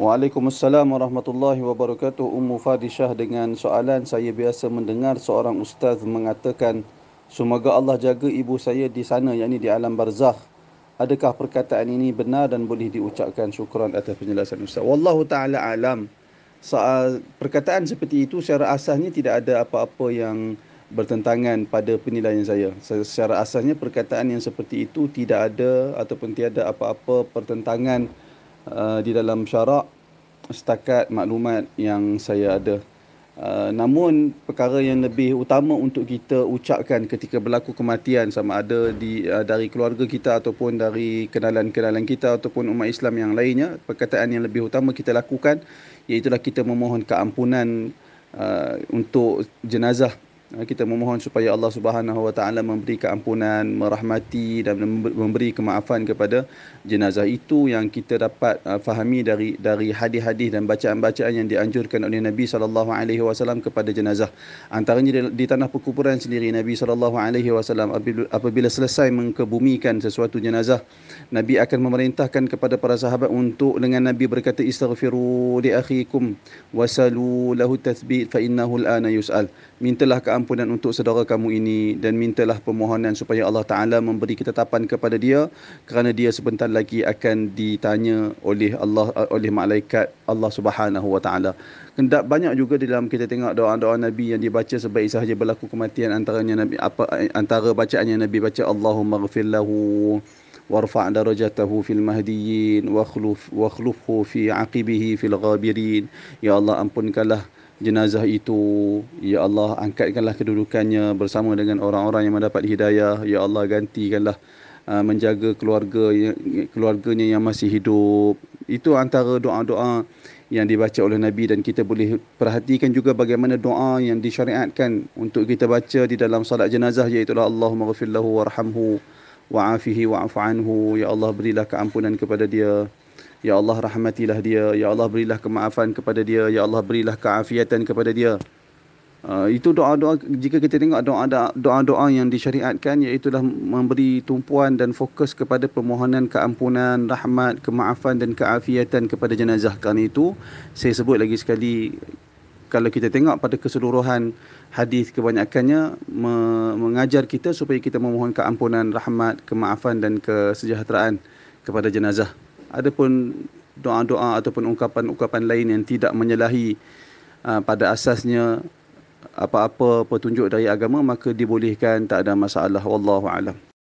Waalaikumsalam warahmatullahi wabarakatuh. Ummu Fadishah dengan soalan saya biasa mendengar seorang ustaz mengatakan semoga Allah jaga ibu saya di sana yakni di alam barzakh. Adakah perkataan ini benar dan boleh diucapkan syukuran atas penjelasan ustaz. Wallahu taala alam. perkataan seperti itu secara asasnya tidak ada apa-apa yang bertentangan pada penilaian saya. Secara asasnya perkataan yang seperti itu tidak ada ataupun tiada apa-apa pertentangan Uh, di dalam syarak setakat maklumat yang saya ada. Uh, namun perkara yang lebih utama untuk kita ucapkan ketika berlaku kematian sama ada di uh, dari keluarga kita ataupun dari kenalan-kenalan kita ataupun umat Islam yang lainnya, perkataan yang lebih utama kita lakukan iaitu kita memohon keampunan uh, untuk jenazah Eh, kita memohon supaya Allah Subhanahu Wa Taala memberi keampunan, merahmati dan memberi kemaafan kepada jenazah itu yang kita dapat eh, fahami dari dari hadis-hadis dan bacaan-bacaan yang dianjurkan oleh Nabi sallallahu alaihi wasallam kepada jenazah. Antaranya di, tanah perkuburan sendiri Nabi sallallahu alaihi wasallam apabila selesai mengkebumikan sesuatu jenazah, Nabi akan memerintahkan kepada para sahabat untuk dengan Nabi berkata istighfiru li akhikum wasalu lahu tathbit fa innahu al-ana yus'al. Mintalah keampunan ampunan untuk saudara kamu ini dan mintalah permohonan supaya Allah Ta'ala memberi ketetapan kepada dia kerana dia sebentar lagi akan ditanya oleh Allah eh, oleh malaikat Allah Subhanahu Wa Ta'ala. Kendak banyak juga dalam kita tengok doa-doa Nabi yang dibaca sebaik sahaja berlaku kematian antaranya Nabi apa eh, antara yang Nabi baca Allahumma ghafir lahu وارفع fil في wa واخلف wa في عقبه في fil يا ya Allah له jenazah itu ya Allah angkatkanlah kedudukannya bersama dengan orang-orang yang mendapat hidayah ya Allah gantikanlah uh, menjaga keluarga ya, keluarganya yang masih hidup itu antara doa-doa yang dibaca oleh Nabi dan kita boleh perhatikan juga bagaimana doa yang disyariatkan untuk kita baca di dalam salat jenazah iaitu Allahumma ghafir lahu warhamhu wa'afihi wa'afu anhu ya Allah berilah keampunan kepada dia Ya Allah rahmatilah dia. Ya Allah berilah kemaafan kepada dia. Ya Allah berilah keafiatan kepada dia. Uh, itu doa-doa jika kita tengok doa-doa yang disyariatkan iaitu dah memberi tumpuan dan fokus kepada permohonan keampunan, rahmat, kemaafan dan keafiatan kepada jenazah kerana itu saya sebut lagi sekali kalau kita tengok pada keseluruhan hadis kebanyakannya me- mengajar kita supaya kita memohon keampunan, rahmat, kemaafan dan kesejahteraan kepada jenazah adapun doa-doa ataupun ungkapan-ungkapan lain yang tidak menyalahi uh, pada asasnya apa-apa petunjuk dari agama maka dibolehkan tak ada masalah wallahu alam